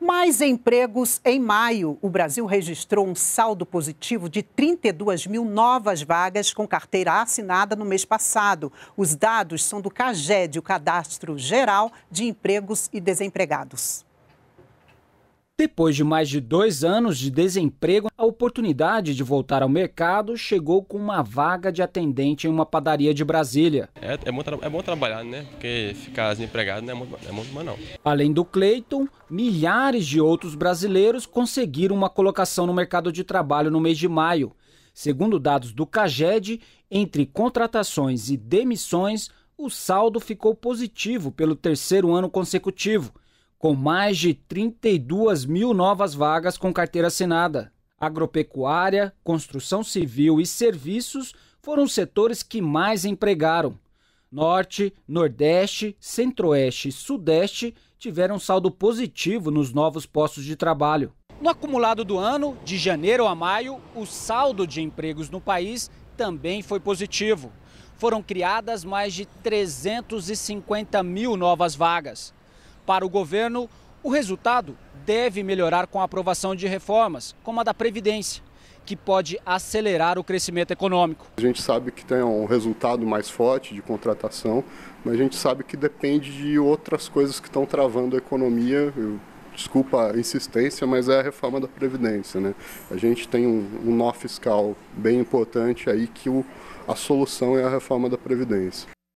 Mais empregos em maio. O Brasil registrou um saldo positivo de 32 mil novas vagas com carteira assinada no mês passado. Os dados são do CAGED, o Cadastro Geral de Empregos e Desempregados. Depois de mais de dois anos de desemprego, a oportunidade de voltar ao mercado chegou com uma vaga de atendente em uma padaria de Brasília. É, é, bom, é bom trabalhar, né? Porque ficar desempregado não é muito, é muito bom, não. Além do Cleiton, milhares de outros brasileiros conseguiram uma colocação no mercado de trabalho no mês de maio. Segundo dados do CAGED, entre contratações e demissões, o saldo ficou positivo pelo terceiro ano consecutivo, com mais de 32 mil novas vagas com carteira assinada. Agropecuária, construção civil e serviços foram os setores que mais empregaram. Norte, Nordeste, Centro-Oeste e Sudeste tiveram saldo positivo nos novos postos de trabalho. No acumulado do ano, de janeiro a maio, o saldo de empregos no país também foi positivo. Foram criadas mais de 350 mil novas vagas. Para o governo, o resultado deve melhorar com a aprovação de reformas, como a da Previdência, que pode acelerar o crescimento econômico. A gente sabe que tem um resultado mais forte de contratação, mas a gente sabe que depende de outras coisas que estão travando a economia. Eu, desculpa a insistência, mas é a reforma da Previdência. Né? A gente tem um, um nó fiscal bem importante aí que o, a solução é a reforma da Previdência.